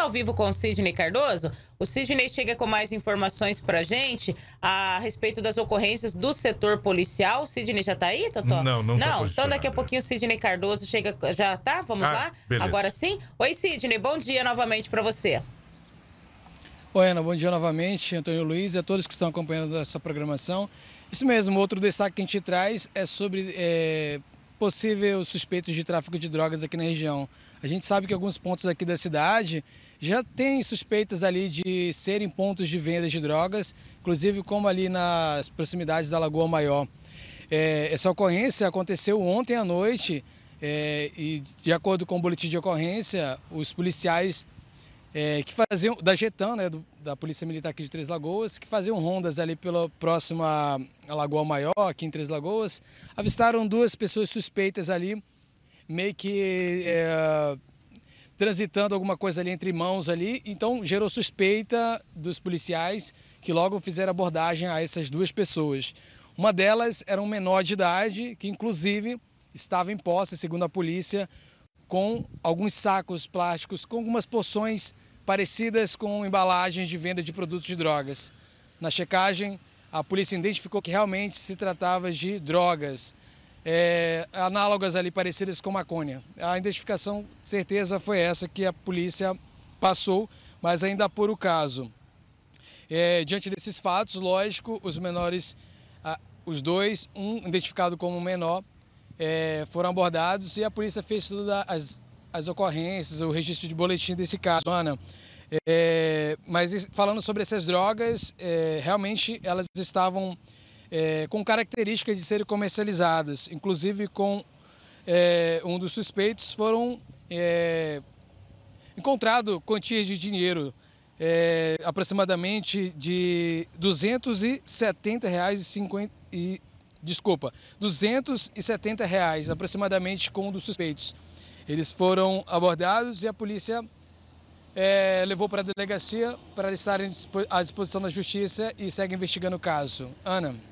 ao vivo com o Sidney Cardoso. O Sidney chega com mais informações pra gente a respeito das ocorrências do setor policial. O Sidney já tá aí, Totó? Não, não Não, então daqui a pouquinho o Sidney Cardoso chega. Já tá? Vamos ah, lá? Beleza. Agora sim? Oi, Sidney, bom dia novamente pra você. Oi, Ana, bom dia novamente, Antônio Luiz e a todos que estão acompanhando essa programação. Isso mesmo, outro destaque que a gente traz é sobre é, possível suspeitos de tráfico de drogas aqui na região. A gente sabe que alguns pontos aqui da cidade já tem suspeitas ali de serem pontos de venda de drogas, inclusive como ali nas proximidades da Lagoa Maior. É, essa ocorrência aconteceu ontem à noite é, e, de acordo com o boletim de ocorrência, os policiais é, que faziam, da Getan, né, do, da Polícia Militar aqui de Três Lagoas, que faziam rondas ali pela próxima Lagoa Maior, aqui em Três Lagoas, avistaram duas pessoas suspeitas ali, meio que é, transitando alguma coisa ali entre mãos ali, então gerou suspeita dos policiais que logo fizeram abordagem a essas duas pessoas. Uma delas era um menor de idade que inclusive estava em posse, segundo a polícia, com alguns sacos plásticos, com algumas porções parecidas com embalagens de venda de produtos de drogas. Na checagem, a polícia identificou que realmente se tratava de drogas, é, análogas ali, parecidas com maconha. A identificação, certeza, foi essa que a polícia passou, mas ainda por o caso. É, diante desses fatos, lógico, os menores, os dois, um identificado como menor, é, foram abordados e a polícia fez todas as, as ocorrências, o registro de boletim desse caso. Ana, é, mas falando sobre essas drogas, é, realmente elas estavam é, com características de serem comercializadas, inclusive com é, um dos suspeitos foram é, encontrado quantias de dinheiro é, aproximadamente de R$ 270,50 desculpa, 270 reais aproximadamente com um dos suspeitos. Eles foram abordados e a polícia é, levou para a delegacia para estarem à disposição da justiça e segue investigando o caso. Ana.